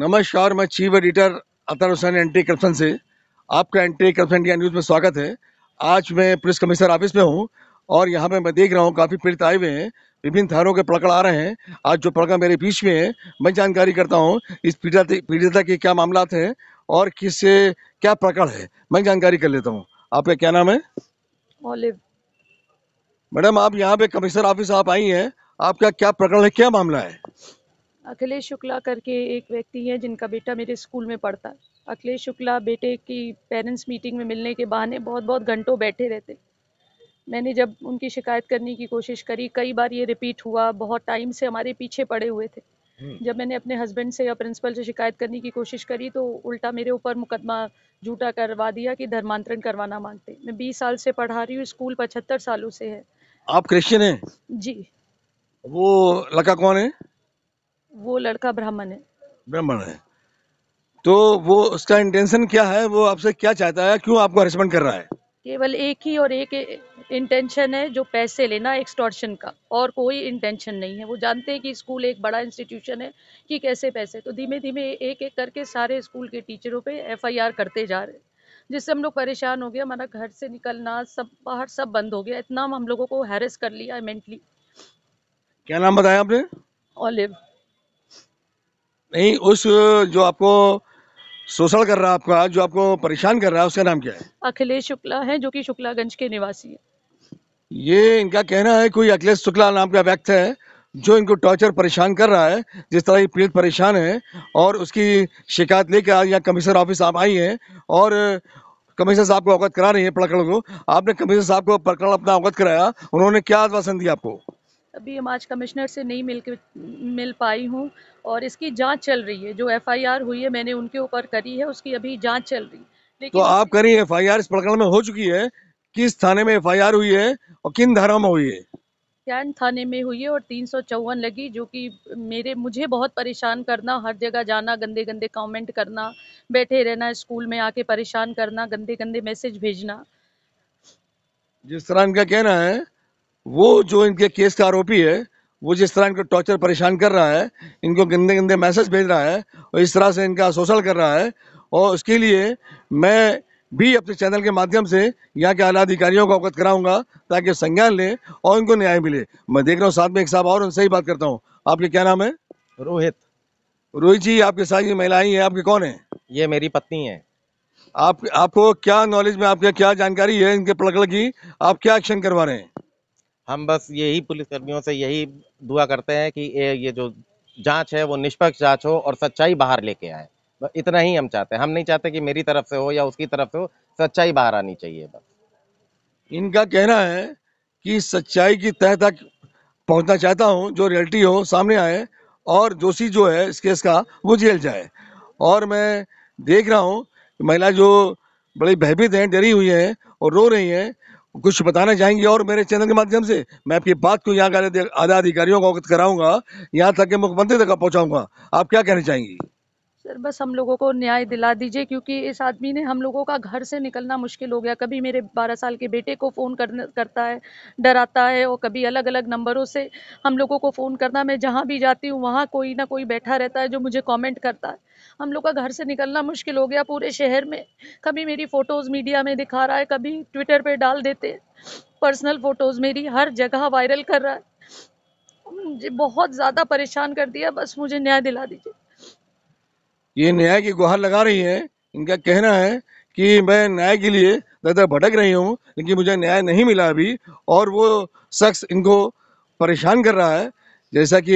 नमस्कार मैं chief editor Athar Hussain anti corruption से आपका एंटी करप्शन इंडिया न्यूज़ में स्वागत है आज मैं पुलिस कमिश्नर ऑफिस में हूँ और यहाँ पे मैं देख रहा हूँ काफ़ी पीड़ित आए हुए हैं विभिन्न थानों के पड़कड़ आ रहे हैं आज जो प्रकड़ मेरे बीच में है मैं जानकारी करता हूँ इस पीड़िता के क्या मामला है और किससे क्या प्रकड़ है मैं जानकारी कर लेता हूँ आपका क्या नाम है मैडम आप यहाँ पे कमिश्नर ऑफिस आप आई हैं आपका क्या प्रकरण है क्या मामला है अखिलेश शुक्ला करके एक व्यक्ति हैं जिनका बेटा मेरे स्कूल में पढ़ता है अखिलेश शुक्ला बेटे की पेरेंट्स मीटिंग में मिलने के बहाने बहुत बहुत घंटों बैठे रहते मैंने जब उनकी शिकायत करने की कोशिश करी कई बार ये रिपीट हुआ बहुत टाइम से हमारे पीछे पड़े हुए थे हम्म। जब मैंने अपने हस्बैंड से या प्रिंसिपल से शिकायत करने की कोशिश करी तो उल्टा मेरे ऊपर मुकदमा झूठा करवा दिया कि धर्मांतरण करवाना मांगते मैं बीस साल से पढ़ा रही हूँ स्कूल पचहत्तर सालों से है आप क्रिश्चियन हैं जी वो लड़का कौन है वो लड़का ब्राह्मण है ब्राह्मण है तो वो उसका इंटेंशन क्या है वो आपसे क्या चाहता है क्यों आपको हरेसमेंट कर रहा है केवल एक ही और एक इंटेंशन है जो पैसे लेना एक्सटॉर्शन का और कोई इंटेंशन नहीं है वो जानते हैं कि स्कूल एक बड़ा इंस्टीट्यूशन है कि कैसे पैसे तो धीमे धीमे एक एक करके सारे स्कूल के टीचरों पे एफआईआर करते जा रहे जिससे हम लोग परेशान हो गए हमारा घर से निकलना सब बाहर सब बंद हो गया इतना हम लोगों को हैरेस कर लिया मेंटली क्या नाम बताया आपने ऑलिव नहीं उस जो आपको शोषण कर रहा है आपका जो आपको परेशान कर रहा है उसका नाम क्या है अखिलेश शुक्ला है जो कि शुक्लागंज के निवासी है ये इनका कहना है कोई अखिलेश शुक्ला नाम का व्यक्ति है जो इनको टॉर्चर परेशान कर रहा है जिस तरह ये पीड़ित परेशान है और उसकी शिकायत लेकर आज यहाँ कमिश्नर ऑफिस आप आई है और कमिश्नर साहब को अवगत करा रही है प्रकरण को आपने कमिश्नर साहब को प्रकरण अपना अवगत कराया उन्होंने क्या आश्वासन दिया आपको अभी बीएमआज कमिश्नर से नहीं मिल मिल पाई हूँ और इसकी जांच चल रही है जो एफआईआर हुई है मैंने उनके ऊपर करी है उसकी अभी जांच चल रही है लेकिन तो आप करी एफआईआर इस प्रकरण में हो चुकी है किस थाने में एफ हुई है और किन धारा में हुई है कैन थाने में हुई है और तीन लगी जो कि मेरे मुझे बहुत परेशान करना हर जगह जाना गंदे गंदे कमेंट करना बैठे रहना स्कूल में आके परेशान करना गंदे गंदे मैसेज भेजना जिस तरह इनका कहना है वो जो इनके केस का आरोपी है वो जिस तरह इनको टॉर्चर परेशान कर रहा है इनको गंदे गंदे मैसेज भेज रहा है और इस तरह से इनका शोषण कर रहा है और उसके लिए मैं भी अपने चैनल के माध्यम से यहाँ के आला अधिकारियों को अवगत कराऊंगा ताकि संज्ञान लें और इनको न्याय मिले मैं देख रहा हूँ साथ में एक साहब और उनसे ही बात करता हूँ आपके क्या नाम है रोहित रोहित जी आपके साथ ये महिलाएं हैं आपके कौन है ये मेरी पत्नी है आप आपको क्या नॉलेज में आपके क्या जानकारी है इनके प्रकरण की आप क्या एक्शन करवा रहे हैं हम बस यही पुलिस कर्मियों से यही दुआ करते हैं कि ये ये जो जांच है वो निष्पक्ष जांच हो और सच्चाई बाहर लेके आए इतना ही हम चाहते हैं हम नहीं चाहते कि मेरी तरफ से हो या उसकी तरफ से हो सच्चाई बाहर आनी चाहिए बस इनका कहना है कि सच्चाई की तह तक पहुंचना चाहता हूं जो रियलिटी हो सामने आए और दोषी जो है इस केस का वो जेल जाए और मैं देख रहा हूँ महिला जो बड़ी भयभीत हैं डरी हुई हैं और रो रही हैं कुछ बताने चाहेंगे और मेरे चैनल के माध्यम से मैं आपकी बात को यहाँ के आधा अधिकारियों को अवगत कराऊंगा यहाँ तक के मुख्यमंत्री तक पहुँचाऊंगा आप क्या कहना चाहेंगी बस हम लोगों को न्याय दिला दीजिए क्योंकि इस आदमी ने हम लोगों का घर से निकलना मुश्किल हो गया कभी मेरे बारह साल के बेटे को फ़ोन करता है डराता है और कभी अलग अलग नंबरों से हम लोगों को फ़ोन करना मैं जहाँ भी जाती हूँ वहाँ कोई ना कोई बैठा रहता है जो मुझे कॉमेंट करता है हम लोग का घर से निकलना मुश्किल हो गया पूरे शहर में कभी मेरी फ़ोटोज़ मीडिया में दिखा रहा है कभी ट्विटर पर डाल देते हैं पर्सनल फ़ोटोज़ मेरी हर जगह वायरल कर रहा है मुझे बहुत ज़्यादा परेशान कर दिया बस मुझे न्याय दिला दीजिए ये न्याय की गुहार लगा रही है इनका कहना है कि मैं न्याय के लिए ज़्यादा भटक रही हूँ लेकिन मुझे न्याय नहीं मिला अभी और वो शख्स इनको परेशान कर रहा है जैसा कि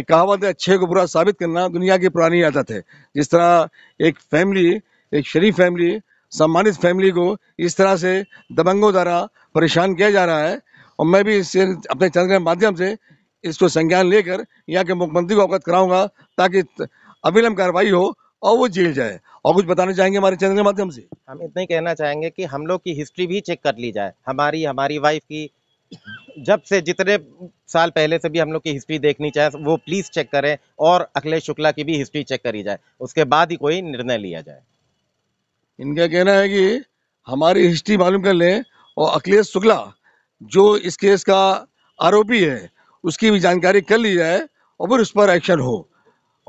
एक कहावत है अच्छे को बुरा साबित करना दुनिया की पुरानी आदत है जिस तरह एक फैमिली एक शरीफ फैमिली सम्मानित फैमिली को इस तरह से दबंगों द्वारा परेशान किया जा रहा है और मैं भी इससे अपने चैनल के माध्यम से इसको संज्ञान लेकर यहाँ के मुख्यमंत्री को अवगत कराऊंगा ताकि अविलंब कार्रवाई हो और वो जेल जाए और कुछ बताना चाहेंगे हमारे चैनल के माध्यम से हम इतना ही कहना चाहेंगे कि हम लोग की हिस्ट्री भी चेक कर ली जाए हमारी हमारी वाइफ की जब से जितने साल पहले से भी हम लोग की हिस्ट्री देखनी चाहे वो प्लीज़ चेक करें और अखिलेश शुक्ला की भी हिस्ट्री चेक करी जाए उसके बाद ही कोई निर्णय लिया जाए इनका कहना है कि हमारी हिस्ट्री मालूम कर लें और अखिलेश शुक्ला जो इस केस का आरोपी है उसकी भी जानकारी कर ली जाए और फिर उस पर एक्शन हो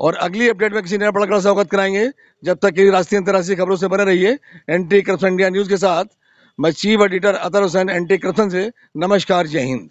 और अगली अपडेट में किसी नया पड़कर से अवगत कराएंगे जब तक कि राष्ट्रीय अंतर्राष्ट्रीय खबरों से बने रहिए एंटी करप्शन इंडिया न्यूज़ के साथ मैं chief editor Athar Hussain anti corruption से नमस्कार जय हिंद